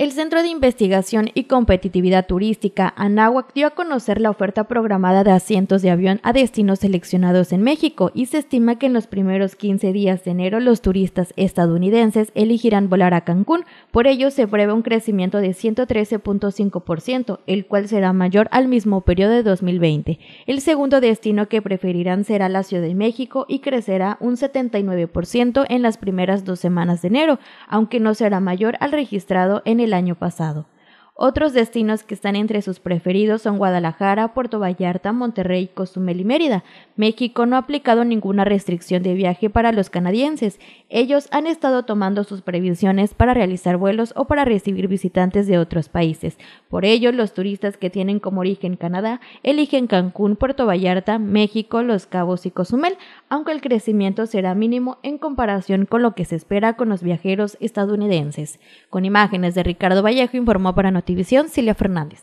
El Centro de Investigación y Competitividad Turística, ANAWAC, dio a conocer la oferta programada de asientos de avión a destinos seleccionados en México y se estima que en los primeros 15 días de enero los turistas estadounidenses elegirán volar a Cancún. Por ello, se prevé un crecimiento de 113.5%, el cual será mayor al mismo periodo de 2020. El segundo destino que preferirán será la Ciudad de México y crecerá un 79% en las primeras dos semanas de enero, aunque no será mayor al registrado en el el año pasado. Otros destinos que están entre sus preferidos son Guadalajara, Puerto Vallarta, Monterrey, Cozumel y Mérida. México no ha aplicado ninguna restricción de viaje para los canadienses. Ellos han estado tomando sus previsiones para realizar vuelos o para recibir visitantes de otros países. Por ello, los turistas que tienen como origen Canadá eligen Cancún, Puerto Vallarta, México, Los Cabos y Cozumel, aunque el crecimiento será mínimo en comparación con lo que se espera con los viajeros estadounidenses. Con imágenes de Ricardo Vallejo informó para Noticias División Silvia Fernández.